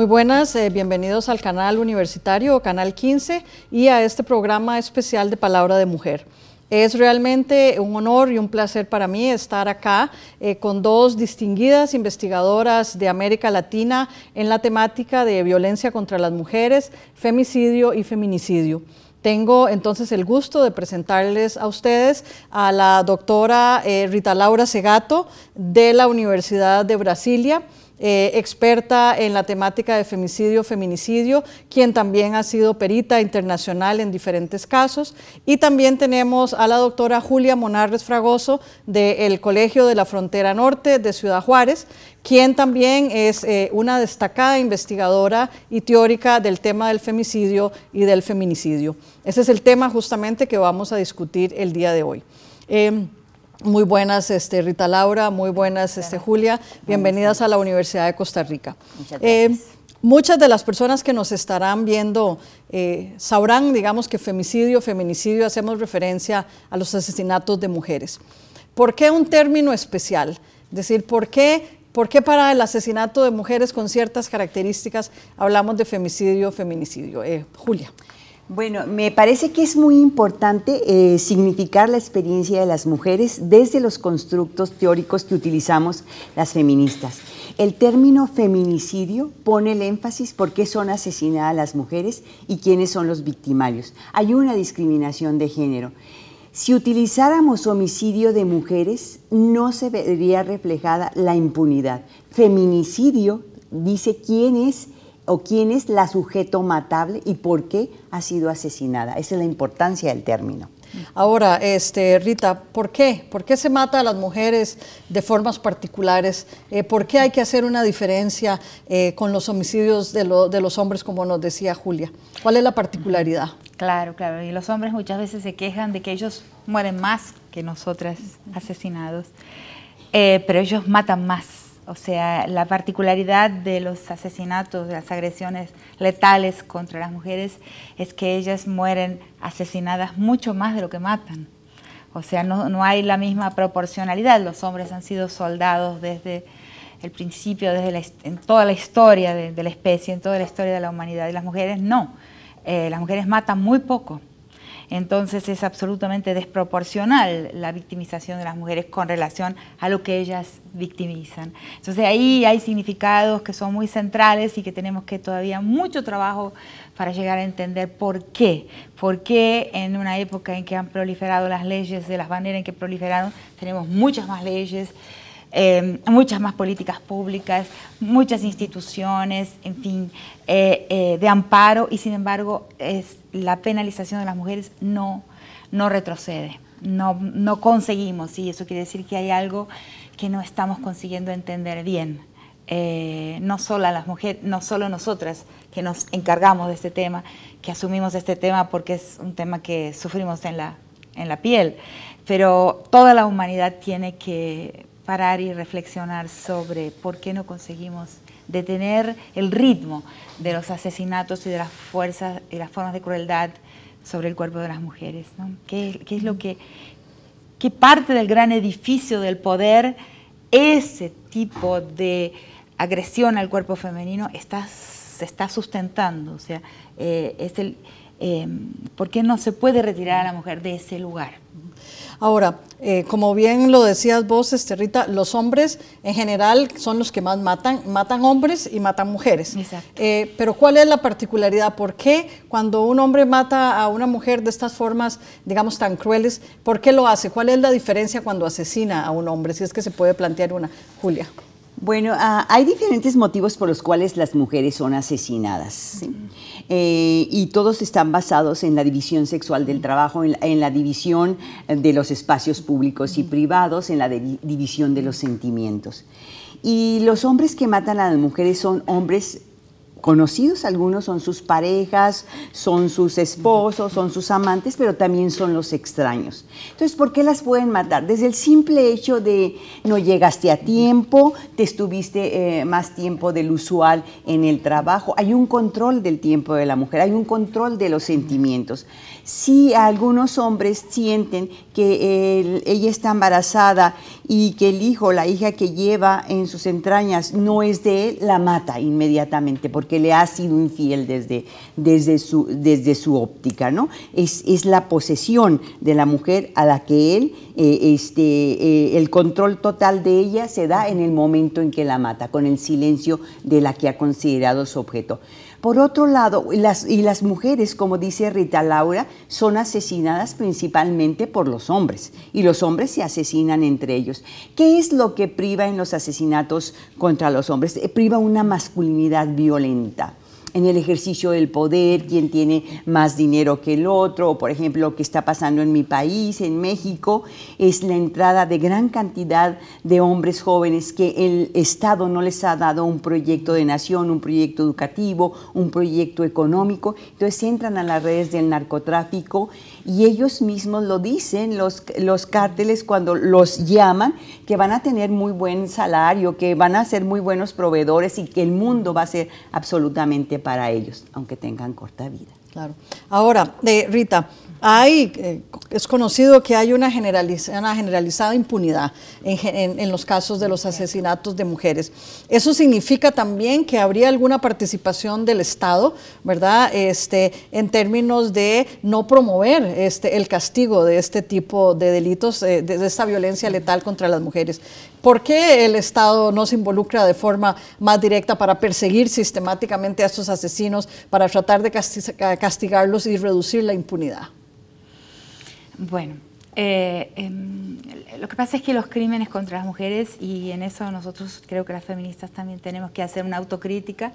Muy buenas, eh, bienvenidos al canal universitario, Canal 15, y a este programa especial de Palabra de Mujer. Es realmente un honor y un placer para mí estar acá eh, con dos distinguidas investigadoras de América Latina en la temática de violencia contra las mujeres, femicidio y feminicidio. Tengo entonces el gusto de presentarles a ustedes a la doctora eh, Rita Laura Segato de la Universidad de Brasilia eh, experta en la temática de femicidio, feminicidio, quien también ha sido perita internacional en diferentes casos. Y también tenemos a la doctora Julia Monarres Fragoso del Colegio de la Frontera Norte de Ciudad Juárez, quien también es eh, una destacada investigadora y teórica del tema del femicidio y del feminicidio. Ese es el tema justamente que vamos a discutir el día de hoy. Em, muy buenas, este, Rita Laura, muy buenas, este, Julia. Bienvenidas a la Universidad de Costa Rica. Muchas, eh, muchas de las personas que nos estarán viendo eh, sabrán, digamos, que femicidio, feminicidio, hacemos referencia a los asesinatos de mujeres. ¿Por qué un término especial? Es decir, ¿por qué ¿Por qué para el asesinato de mujeres con ciertas características hablamos de femicidio feminicidio? Eh, Julia. Bueno, me parece que es muy importante eh, significar la experiencia de las mujeres desde los constructos teóricos que utilizamos las feministas. El término feminicidio pone el énfasis por qué son asesinadas las mujeres y quiénes son los victimarios. Hay una discriminación de género. Si utilizáramos homicidio de mujeres, no se vería reflejada la impunidad. Feminicidio dice quién es o quién es la sujeto matable y por qué ha sido asesinada. Esa es la importancia del término. Ahora, este, Rita, ¿por qué? ¿Por qué se mata a las mujeres de formas particulares? Eh, ¿Por qué hay que hacer una diferencia eh, con los homicidios de, los hombres, como nos decía Julia? ¿Cuál es la particularidad? Claro, claro. Y los hombres muchas veces se quejan de que ellos mueren más que nosotras asesinados, eh, pero ellos matan más o sea, la particularidad de los asesinatos, de las agresiones letales contra las mujeres es que ellas mueren asesinadas mucho más de lo que matan. O sea, no, hay la misma proporcionalidad. Los hombres han sido soldados desde el principio, desde en toda la historia de, la especie, en toda la historia de la humanidad. Y las mujeres no. Eh, las mujeres matan muy poco. Entonces es absolutamente desproporcional la victimización de las mujeres con relación a lo que ellas victimizan. Entonces ahí hay significados que son muy centrales y que tenemos que todavía mucho trabajo para llegar a entender por qué. Por qué en una época en que han proliferado las leyes de las banderas, en que proliferaron, tenemos muchas más leyes Em, muchas más políticas públicas, muchas instituciones, en fin, eh, eh, de amparo y sin embargo es, la penalización de las mujeres no, no retrocede, no, no conseguimos y eso quiere decir que hay algo que no estamos consiguiendo entender bien. Eh, no solo las mujeres, no solo nosotras que nos encargamos de este tema, que asumimos este tema porque es un tema que sufrimos en la, en la piel, pero toda la humanidad tiene que parar y reflexionar sobre por qué no conseguimos detener el ritmo de los asesinatos y de las fuerzas y las formas de crueldad sobre el cuerpo de las mujeres. ¿Qué, es lo que, qué parte del gran edificio del poder ese tipo de agresión al cuerpo femenino está, se está sustentando? O sea, eh, es el, eh, ¿por qué no se puede retirar a la mujer de ese lugar? Ahora, eh, como bien lo decías vos, Esterrita, los hombres en general son los que más matan, matan hombres y matan mujeres. Eh, pero ¿cuál es la particularidad? ¿Por qué cuando un hombre mata a una mujer de estas formas, digamos, tan crueles, por qué lo hace? ¿Cuál es la diferencia cuando asesina a un hombre? Si es que se puede plantear una. Julia. Bueno, ah, hay diferentes motivos por los cuales las mujeres son asesinadas. Eh, y todos están basados en la división sexual del trabajo, en la, división de los espacios públicos y privados, en la división de los sentimientos. Y los hombres que matan a las mujeres son hombres conocidos, algunos son sus parejas, son sus esposos, son sus amantes, pero también son los extraños. Entonces, ¿por qué las pueden matar? Desde el simple hecho de no llegaste a tiempo, te estuviste eh, más tiempo del usual en el trabajo, hay un control del tiempo de la mujer, hay un control de los sentimientos. Si algunos hombres sienten que ella está embarazada y que el hijo, la hija que lleva en sus entrañas no es de él, la mata inmediatamente porque que le ha sido infiel desde, desde, su, desde su óptica, ¿no? Es, es la posesión de la mujer a la que él, eh, este, eh, el control total de ella se da en el momento en que la mata, con el silencio de la que ha considerado su objeto. Por otro lado, las, y las mujeres, como dice Rita Laura, son asesinadas principalmente por los hombres, y los hombres se asesinan entre ellos. ¿Qué es lo que priva en los asesinatos contra los hombres? Eh, priva una masculinidad violenta en el ejercicio del poder, quien tiene más dinero que el otro, por ejemplo lo que está pasando en mi país, en México, es la entrada de gran cantidad de hombres jóvenes que el Estado no les ha dado un proyecto de nación, un proyecto educativo, un proyecto económico, entonces entran a las redes del narcotráfico y ellos mismos lo dicen, los, los cárteles cuando los llaman, que van a tener muy buen salario, que van a ser muy buenos proveedores y que el mundo va a ser absolutamente para ellos, aunque tengan corta vida. Claro. Ahora, de eh, Rita, hay, eh, es conocido que hay una, generalizada impunidad en, los casos de los asesinatos de mujeres. Eso significa también que habría alguna participación del Estado, ¿verdad? Este, en términos de no promover este, el castigo de este tipo de delitos, eh, de esta violencia letal contra las mujeres. ¿Por qué el Estado no se involucra de forma más directa para perseguir sistemáticamente a estos asesinos, para tratar de castigarlos y reducir la impunidad? Bueno, eh, em, lo que pasa es que los crímenes contra las mujeres, y en eso nosotros creo que las feministas también tenemos que hacer una autocrítica,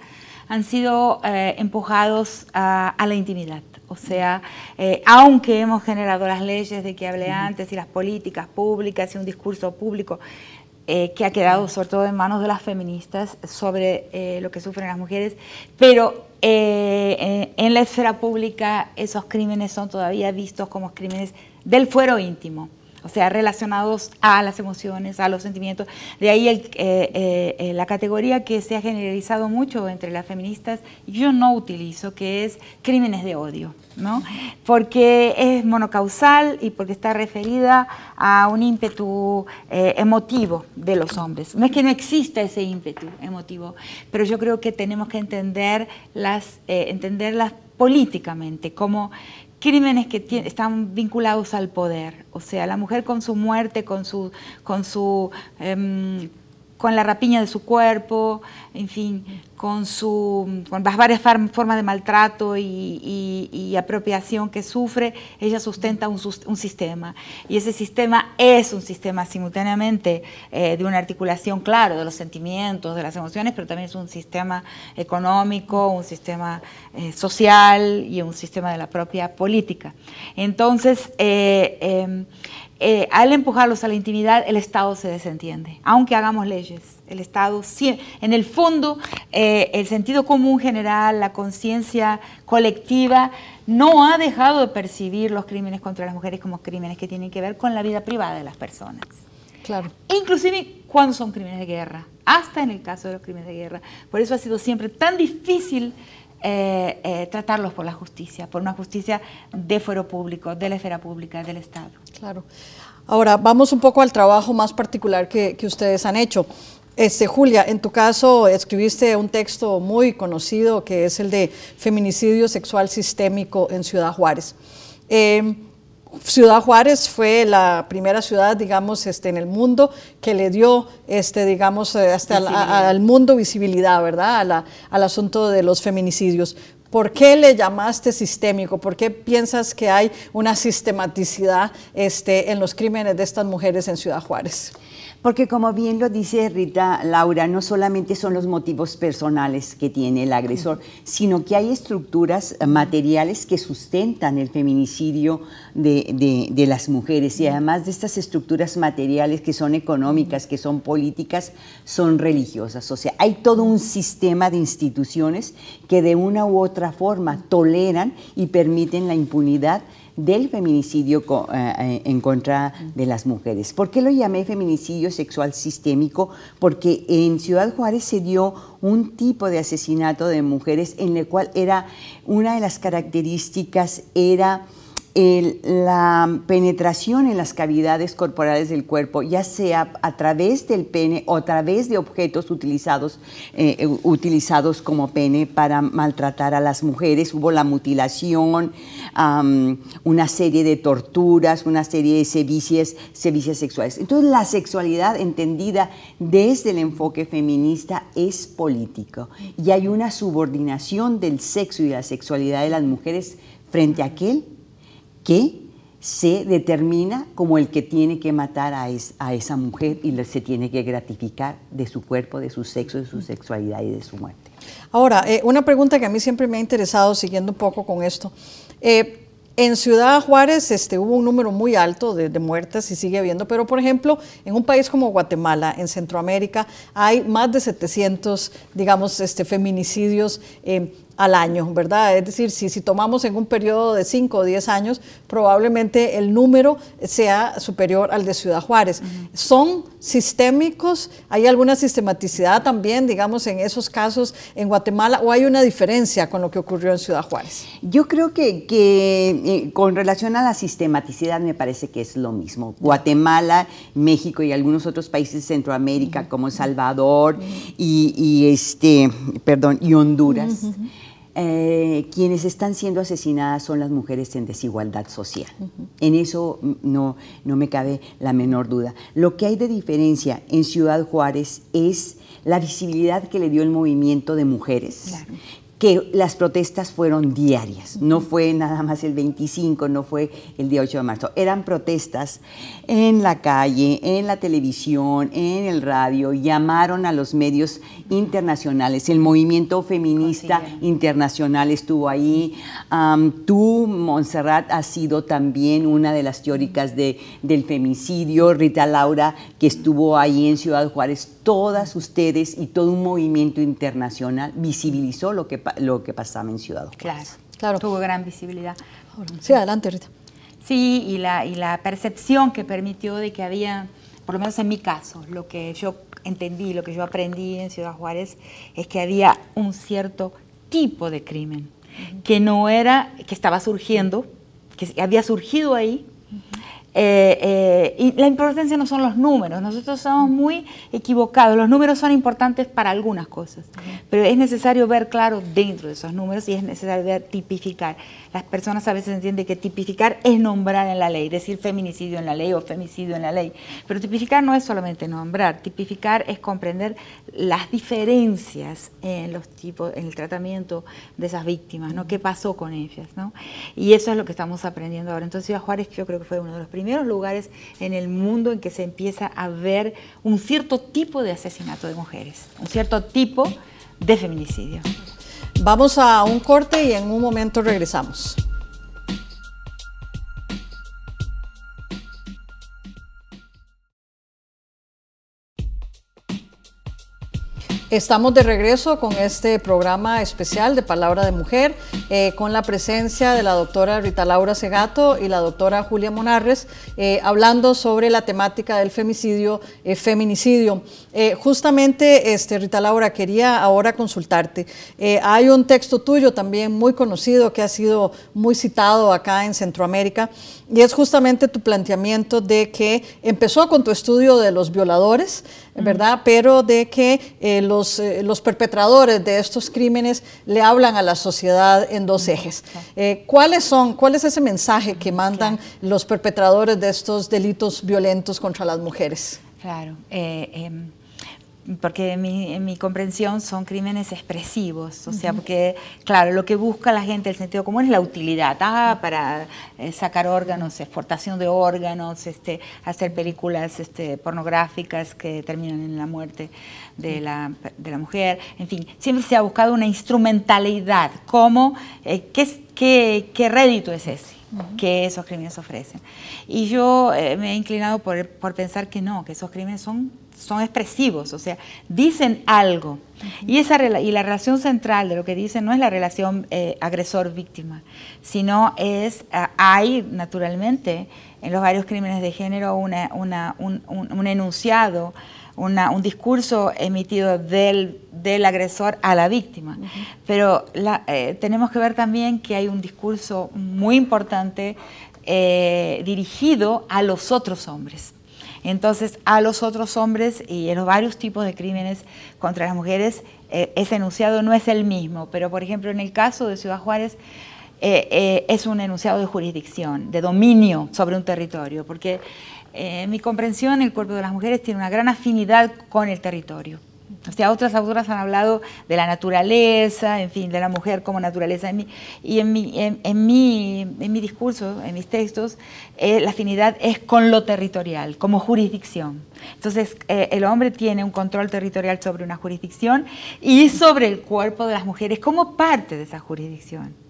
han sido eh, empujados a, la intimidad. O sea, eh, aunque hemos generado las leyes de que hablé antes y las políticas públicas y un discurso público que ha quedado sobre todo en manos de las feministas sobre lo que sufren las mujeres, pero en la esfera pública esos crímenes son todavía vistos como crímenes del fuero íntimo, o sea, relacionados a las emociones, a los sentimientos. De ahí el, eh, eh, eh, la categoría que se ha generalizado mucho entre las feministas, yo no utilizo, que es crímenes de odio, ¿no? Porque es monocausal y porque está referida a un ímpetu emotivo de los hombres. No es que no exista ese ímpetu emotivo, pero yo creo que tenemos que entender las, políticamente, como crímenes que están vinculados al poder. O sea, la mujer con su muerte, con su, con su em, con la rapiña de su cuerpo, en fin, con, su, con las varias formas de maltrato y, apropiación que sufre, ella sustenta un, sistema. Y ese sistema es un sistema simultáneamente eh, de una articulación, claro, de los sentimientos, de las emociones, pero también es un sistema económico, un sistema eh, social y un sistema de la propia política. Entonces, eh, em, al empujarlos a la intimidad, el Estado se desentiende, aunque hagamos leyes el Estado, en el fondo, eh, el sentido común general, la conciencia colectiva, no ha dejado de percibir los crímenes contra las mujeres como crímenes que tienen que ver con la vida privada de las personas. Claro. Inclusive cuando son crímenes de guerra, hasta en el caso de los crímenes de guerra. Por eso ha sido siempre tan difícil eh, eh, tratarlos por la justicia, por una justicia de fuero público, de la esfera pública, del Estado. Claro. Ahora, vamos un poco al trabajo más particular que ustedes han hecho. Este, Julia, en tu caso escribiste un texto muy conocido que es el de Feminicidio Sexual Sistémico en Ciudad Juárez. Em, ciudad Juárez fue la primera ciudad, digamos, este, en el mundo que le dio, este, digamos, eh, hasta al, mundo visibilidad, ¿verdad? al asunto de los feminicidios. ¿Por qué le llamaste sistémico? ¿Por qué piensas que hay una sistematicidad este, en los crímenes de estas mujeres en Ciudad Juárez? Porque como bien lo dice Rita Laura, no solamente son los motivos personales que tiene el agresor, sino que hay estructuras eh, materiales que sustentan el feminicidio de, las mujeres. Y además de estas estructuras materiales que son económicas, que son políticas, son religiosas. O sea, hay todo un sistema de instituciones que de una u otra forma toleran y permiten la impunidad del feminicidio eh, eh, en contra de las mujeres. ¿Por qué lo llamé feminicidio sexual sistémico? Porque en Ciudad Juárez se dio un tipo de asesinato de mujeres en el cual era una de las características era la penetración en las cavidades corporales del cuerpo, ya sea a través del pene o a través de objetos utilizados, eh, utilizados como pene para maltratar a las mujeres. Hubo la mutilación, una serie de torturas, una serie de sevicias, sexuales. Entonces la sexualidad entendida desde el enfoque feminista es político y hay una subordinación del sexo y la sexualidad de las mujeres frente a aquel que se determina como el que tiene que matar a, esa mujer y se tiene que gratificar de su cuerpo, de su sexo, de su sexualidad y de su muerte. Ahora, eh, una pregunta que a mí siempre me ha interesado, siguiendo un poco con esto. Eh, en Ciudad Juárez este, hubo un número muy alto de, muertes y sigue habiendo, pero por ejemplo, en un país como Guatemala, en Centroamérica, hay más de 700, digamos, este, feminicidios. Eh, al año, ¿verdad? Es decir, si, si tomamos en un periodo de 5 o 10 años, probablemente el número sea superior al de Ciudad Juárez. Son sistémicos, hay alguna sistematicidad también, digamos, en esos casos en Guatemala, o hay una diferencia con lo que ocurrió en Ciudad Juárez? Yo creo que, eh, con relación a la sistematicidad me parece que es lo mismo. Guatemala, México y algunos otros países de Centroamérica, como El Salvador y, este, perdón, y Honduras. Eh, quienes están siendo asesinadas son las mujeres en desigualdad social. En eso no, no me cabe la menor duda. Lo que hay de diferencia en Ciudad Juárez es la visibilidad que le dio el movimiento de mujeres, que las protestas fueron diarias, no fue nada más el 25, no fue el día 8 de marzo, eran protestas en la calle, en la televisión, en el radio, llamaron a los medios internacionales, el movimiento feminista internacional estuvo ahí, tú, Montserrat, has sido también una de las teóricas de, del femicidio, Rita Laura, que estuvo ahí en Ciudad Juárez, todas ustedes y todo un movimiento internacional visibilizó lo que, lo que pasaba en Ciudad Juárez. Claro, claro. Tuvo gran visibilidad. Sí, adelante, Rita. Sí, y la, y la percepción que permitió de que había, por lo menos en mi caso, lo que yo entendí, lo que yo aprendí en Ciudad Juárez, es que había un cierto tipo de crimen que no era, que estaba surgiendo, que había surgido ahí, eh, eh, y la importancia no son los números, nosotros somos muy equivocados, los números son importantes para algunas cosas, pero es necesario ver claro dentro de esos números y es necesario ver tipificar. Las personas a veces entienden que tipificar es nombrar en la ley, decir feminicidio en la ley o femicidio en la ley, pero tipificar no es solamente nombrar, tipificar es comprender las diferencias en los tipos, en el tratamiento de esas víctimas, ¿no? ¿Qué pasó con ellas, no? Y eso es lo que estamos aprendiendo ahora. Entonces, Juárez yo creo que fue uno de los primeros primeros lugares en el mundo en que se empieza a ver un cierto tipo de asesinato de mujeres, un cierto tipo de feminicidio. Vamos a un corte y en un momento regresamos. Estamos de regreso con este programa especial de Palabra de Mujer, eh, con la presencia de la doctora Rita Laura Segato y la doctora Julia Monarres, eh, hablando sobre la temática del femicidio, eh, feminicidio. justamente, este, Rita Laura, quería ahora consultarte. hay un texto tuyo también muy conocido que ha sido muy citado acá en Centroamérica, y es justamente tu planteamiento de que empezó con tu estudio de los violadores, ¿verdad? Pero de que eh, los, eh, los perpetradores de estos crímenes le hablan a la sociedad en dos ejes. Eh, ¿Cuáles son, cuál es ese mensaje que mandan los perpetradores de estos delitos violentos contra las mujeres? Claro. Em, porque en mi, comprensión son crímenes expresivos, o sea, porque, claro, lo que busca la gente, el sentido común es la utilidad, ah, para eh, sacar órganos, exportación de órganos, este, hacer películas este, pornográficas que terminan en la muerte de la, mujer, en fin, siempre se ha buscado una instrumentalidad, como, eh, ¿qué, qué, qué rédito es ese? que esos crímenes ofrecen. Y yo eh, me he inclinado por, por pensar que no, que esos crímenes son son expresivos, o sea, dicen algo. Y, esa, y la relación central de lo que dicen no es la relación eh, agresor-víctima, sino es, eh, hay naturalmente en los varios crímenes de género un, enunciado, un discurso emitido del, agresor a la víctima. Pero eh, tenemos que ver también que hay un discurso muy importante dirigido a los otros hombres. Entonces, a los otros hombres y a los varios tipos de crímenes contra las mujeres, eh, ese enunciado no es el mismo, pero por ejemplo, en el caso de Ciudad Juárez, eh, eh, es un enunciado de jurisdicción, de dominio sobre un territorio, porque en mi comprensión el cuerpo de las mujeres tiene una gran afinidad con el territorio. O sea, otras autoras han hablado de la naturaleza, en fin, de la mujer como naturaleza. En y en mi, mi, en mi discurso, en mis textos, eh, la afinidad es con lo territorial, como jurisdicción. Entonces, eh, el hombre tiene un control territorial sobre una jurisdicción y sobre el cuerpo de las mujeres como parte de esa jurisdicción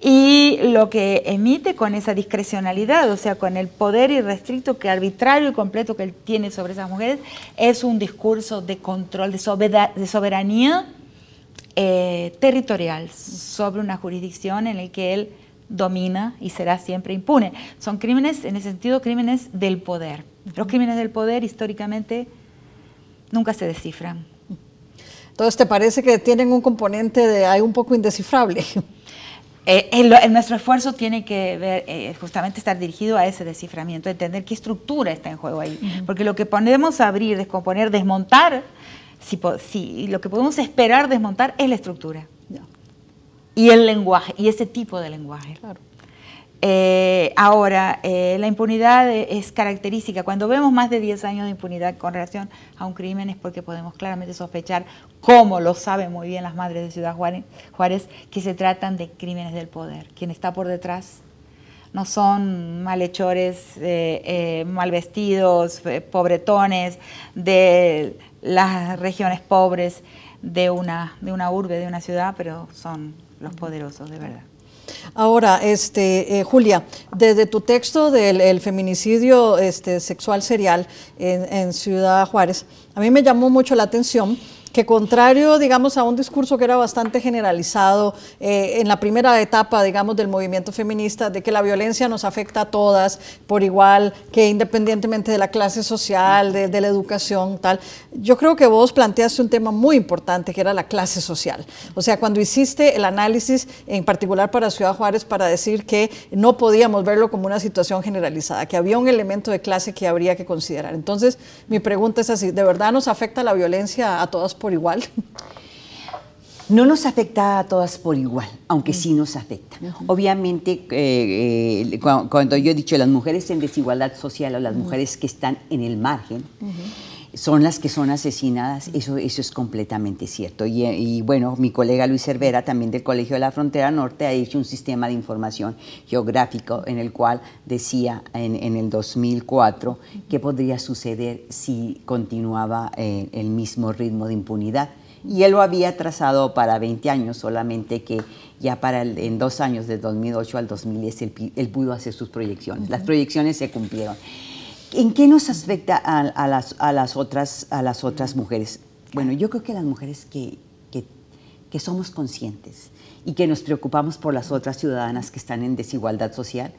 y lo que emite con esa discrecionalidad, o sea, con el poder irrestricto, que arbitrario y completo que él tiene sobre esas mujeres, es un discurso de control, de, soberanía, eh, territorial sobre una jurisdicción en la que él domina y será siempre impune. Son crímenes, en ese sentido, crímenes del poder. Los crímenes del poder históricamente nunca se descifran. Entonces, ¿te parece que tienen un componente de hay un poco indescifrable? Eh, nuestro esfuerzo tiene que ver, eh, justamente estar dirigido a ese desciframiento, entender qué estructura está en juego ahí. Porque lo que podemos abrir, descomponer, desmontar, si, lo que podemos esperar desmontar es la estructura. Y el lenguaje, y ese tipo de lenguaje. Eh, ahora, eh, la impunidad es característica. Cuando vemos más de 10 años de impunidad con relación a un crimen es porque podemos claramente sospechar, como lo saben muy bien las madres de Ciudad Juárez, que se tratan de crímenes del poder. Quien está por detrás no son malhechores, eh, eh, mal vestidos, pobretones de las regiones pobres de una, de una urbe, de una ciudad, pero son los poderosos de verdad. Ahora, este, eh, Julia, desde tu texto del feminicidio este, sexual serial en Ciudad Juárez, a mí me llamó mucho la atención que contrario, digamos, a un discurso que era bastante generalizado eh, en la primera etapa, digamos, del movimiento feminista, de que la violencia nos afecta a todas por igual, que independientemente de la clase social, de, la educación, tal, yo creo que vos planteaste un tema muy importante, que era la clase social. O sea, cuando hiciste el análisis, en particular para Ciudad Juárez, para decir que no podíamos verlo como una situación generalizada, que había un elemento de clase que habría que considerar. Entonces, mi pregunta es así, ¿de verdad nos afecta la violencia a todas? por igual? No nos afecta a todas por igual, aunque sí nos afecta. Obviamente, eh, eh, cuando, yo he dicho las mujeres en desigualdad social o las mujeres que están en el margen, son las que son asesinadas, eso, eso es completamente cierto. Eh, y, bueno, mi colega Luis Cervera, también del Colegio de la Frontera Norte, ha hecho un sistema de información geográfico en el cual decía en, en el 2004 qué podría suceder si continuaba eh, el mismo ritmo de impunidad. Y él lo había trazado para 20 años, solamente que ya para en dos años, de 2008 al 2010, él pudo hacer sus proyecciones. Las proyecciones se cumplieron. ¿En qué nos afecta a, las, otras, a las otras mujeres? Bueno, yo creo que las mujeres que, que somos conscientes y que nos preocupamos por las otras ciudadanas que están en desigualdad social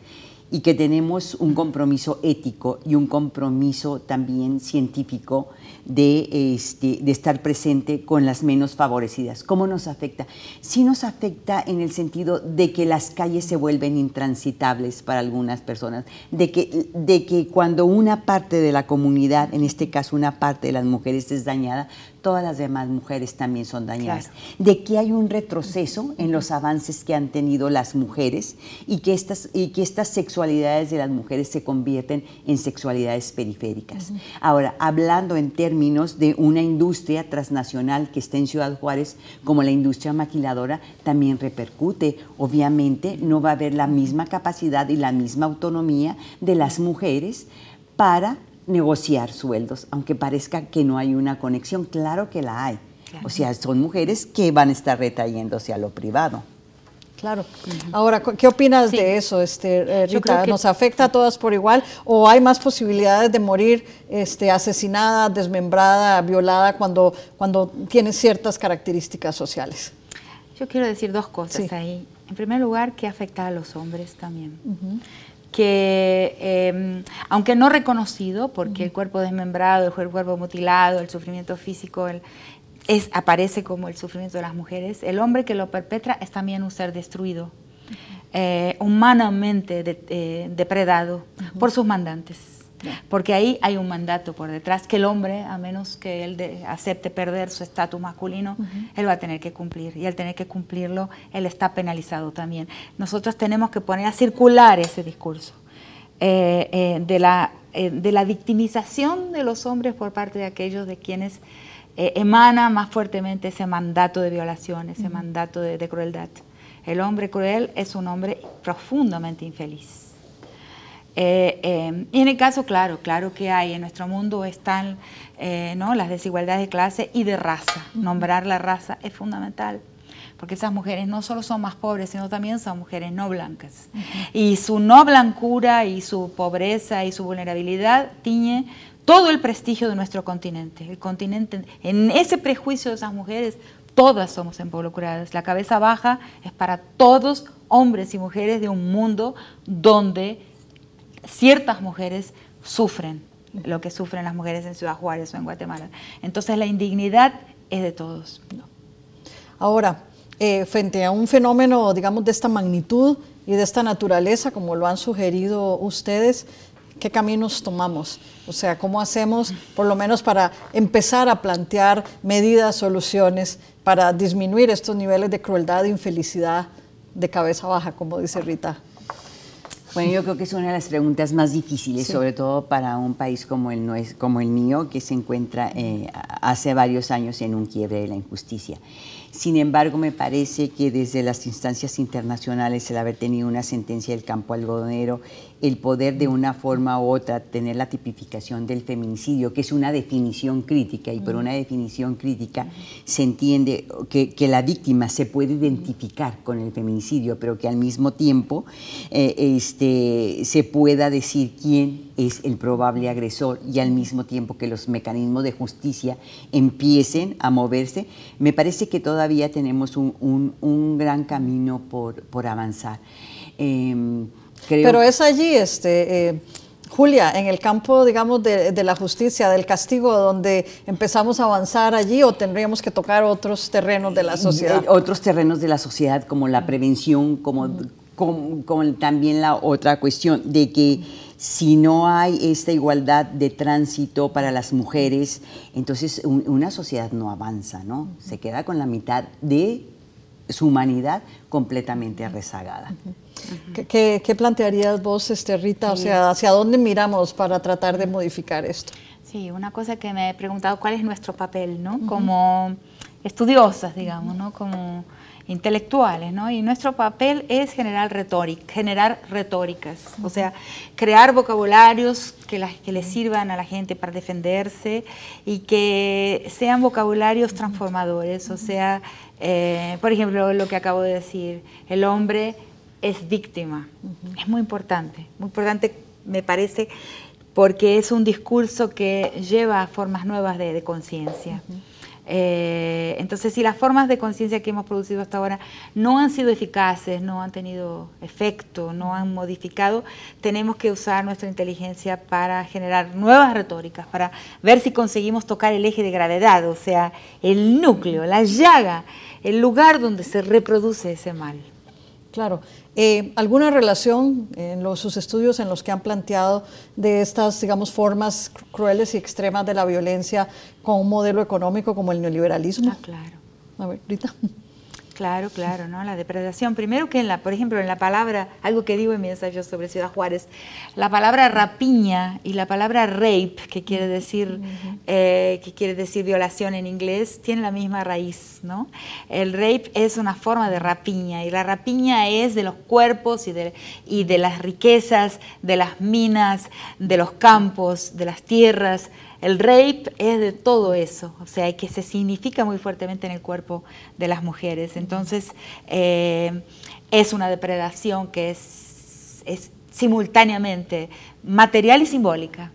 y que tenemos un compromiso ético y un compromiso también científico de, este, de estar presente con las menos favorecidas. ¿Cómo nos afecta? Sí nos afecta en el sentido de que las calles se vuelven intransitables para algunas personas, de que, de que cuando una parte de la comunidad, en este caso una parte de las mujeres es dañada, todas las demás mujeres también son dañadas, de que hay un retroceso en los avances que han tenido las mujeres y que estas, y que estas sexualidades sexualidades de las mujeres se convierten en sexualidades periféricas. Ahora, hablando en términos de una industria transnacional que está en Ciudad Juárez, como la industria maquiladora, también repercute. Obviamente no va a haber la misma capacidad y la misma autonomía de las mujeres para negociar sueldos, aunque parezca que no hay una conexión. Claro que la hay. O sea, son mujeres que van a estar retrayéndose a lo privado claro. Ahora, ¿qué opinas de eso, este, eh, Rita? ¿Nos afecta a todas por igual o hay más posibilidades de morir este, asesinada, desmembrada, violada cuando, cuando tiene ciertas características sociales? Yo quiero decir dos cosas ahí. En primer lugar, que afecta a los hombres también. que em, aunque no reconocido, porque el cuerpo desmembrado, el cuerpo mutilado, el sufrimiento físico, el, es, aparece como el sufrimiento de las mujeres, el hombre que lo perpetra es también un ser destruido, eh, humanamente eh, depredado por sus mandantes. Porque ahí hay un mandato por detrás que el hombre, a menos que él acepte perder su estatus masculino, él va a tener que cumplir. Y al tener que cumplirlo, él está penalizado también. Nosotros tenemos que poner a circular ese discurso eh, de, la, de la victimización de los hombres por parte de aquellos de quienes eh, emana más fuertemente ese mandato de violación, ese mandato de, crueldad. El hombre cruel es un hombre profundamente infeliz. Eh, em, y en el caso, claro, claro que hay, en nuestro mundo están eh, ¿no? las desigualdades de clase y de raza. Nombrar la raza es fundamental, porque esas mujeres no solo son más pobres, sino también son mujeres no blancas. Y su no blancura y su pobreza y su vulnerabilidad tiñe todo el prestigio de nuestro continente. El continente, en ese prejuicio de esas mujeres, todas somos involucradas. La cabeza baja es para todos, hombres y mujeres, de un mundo donde ciertas mujeres sufren lo que sufren las mujeres en Ciudad Juárez o en Guatemala. Entonces la indignidad es de todos. Ahora, eh, frente a un fenómeno, digamos, de esta magnitud y de esta naturaleza, como lo han sugerido ustedes, qué caminos tomamos, o sea, cómo hacemos por lo menos para empezar a plantear medidas, soluciones para disminuir estos niveles de crueldad e infelicidad de cabeza baja, como dice Rita. Bueno, yo creo que es una de las preguntas más difíciles, sobre todo para un país como el, como el mío, que se encuentra eh, hace varios años en un quiebre de la injusticia. Sin embargo, me parece que desde las instancias internacionales, el haber tenido una sentencia del campo algodonero, el poder de una forma u otra tener la tipificación del feminicidio, que es una definición crítica, y por una definición crítica se entiende que, la víctima se puede identificar con el feminicidio, pero que al mismo tiempo eh, este, se pueda decir quién es el probable agresor y al mismo tiempo que los mecanismos de justicia empiecen a moverse, me parece que todavía todavía tenemos un, gran camino por, avanzar. Em, Pero es allí, este, eh, Julia, en el campo, digamos, de, la justicia, del castigo, donde empezamos a avanzar allí o tendríamos que tocar otros terrenos de la eh, sociedad. Eh, otros terrenos de la sociedad, como la mm. prevención, como mm. también la otra cuestión de que si no hay esta igualdad de tránsito para las mujeres, entonces una sociedad no avanza, ¿no? Se queda con la mitad de su humanidad completamente rezagada. qué, plantearías vos, este, Rita? O sea, ¿hacia dónde miramos para tratar de modificar esto? Sí, una cosa que me he preguntado, ¿cuál es nuestro papel, ¿no? Como estudiosas, digamos, ¿no? Como intelectuales, ¿no? Y nuestro papel es generar, retórica, generar retóricas, o sea, crear vocabularios que, las, que le sirvan a la gente para defenderse y que sean vocabularios transformadores, o sea, eh, por ejemplo, lo que acabo de decir, el hombre es víctima, es muy importante, muy importante me parece porque es un discurso que lleva a formas nuevas de conciencia. Eh, entonces, si las formas de conciencia que hemos producido hasta ahora no han sido eficaces, no han tenido efecto, no han modificado, tenemos que usar nuestra inteligencia para generar nuevas retóricas, para ver si conseguimos tocar el eje de gravedad, o sea, el núcleo, la llaga, el lugar donde se reproduce ese mal. Claro, eh, ¿Alguna relación en sus estudios en los que han planteado de estas, digamos, formas crueles y extremas de la violencia con un modelo económico como el neoliberalismo? Ah, claro. A ver, Rita. Claro, claro, ¿no? La depredación. Primero que, en la, por ejemplo, en la palabra, algo que digo en mi ensayo sobre Ciudad Juárez, la palabra rapiña y la palabra rape, que quiere decir, eh, quiere decir violación en inglés, tiene la misma raíz, ¿no? El rape es una forma de rapiña y la rapiña es de los cuerpos y de, y de las riquezas, de las minas, de los campos, de las tierras, el rape es de todo eso, o sea, que se significa muy fuertemente en el cuerpo de las mujeres. Entonces, eh, es una depredación que es, simultáneamente material y simbólica.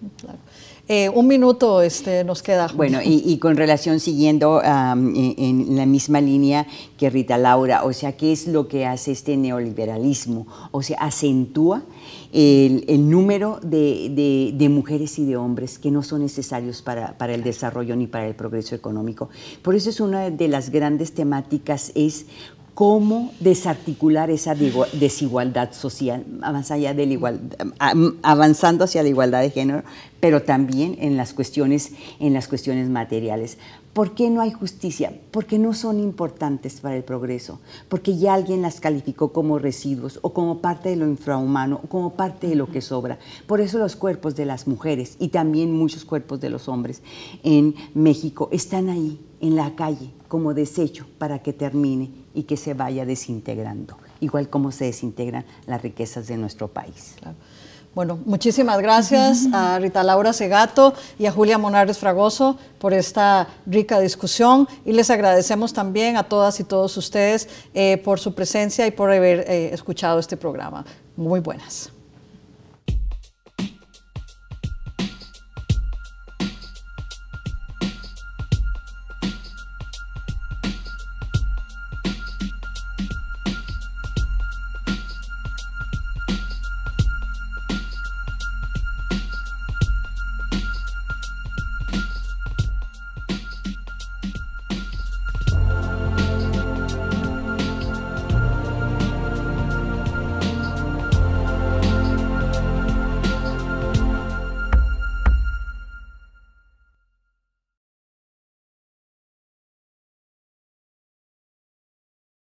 Eh, un minuto este, nos queda. Bueno, y, con relación siguiendo e, en, la misma línea que Rita Laura, o sea, ¿qué es lo que hace este neoliberalismo? O sea, acentúa el, número de, mujeres y de hombres que no son necesarios para, para, el desarrollo ni para el progreso económico. Por eso es una de las grandes temáticas, es cómo desarticular esa desigualdad social, más allá de la avanzando hacia la igualdad de género, pero también en las cuestiones, en las cuestiones materiales. ¿Por qué no hay justicia? Porque no son importantes para el progreso, porque ya alguien las calificó como residuos o como parte de lo infrahumano como parte de lo que sobra. Por eso los cuerpos de las mujeres y también muchos cuerpos de los hombres en México están ahí, en la calle, como desecho para que termine y que se vaya desintegrando, igual como se desintegran las riquezas de nuestro país. Bueno, muchísimas gracias a Rita Laura Segato y a Julia Monares Fragoso por esta rica discusión y les agradecemos también a todas y todos ustedes eh, por su presencia y por haber eh, escuchado este programa. Muy buenas.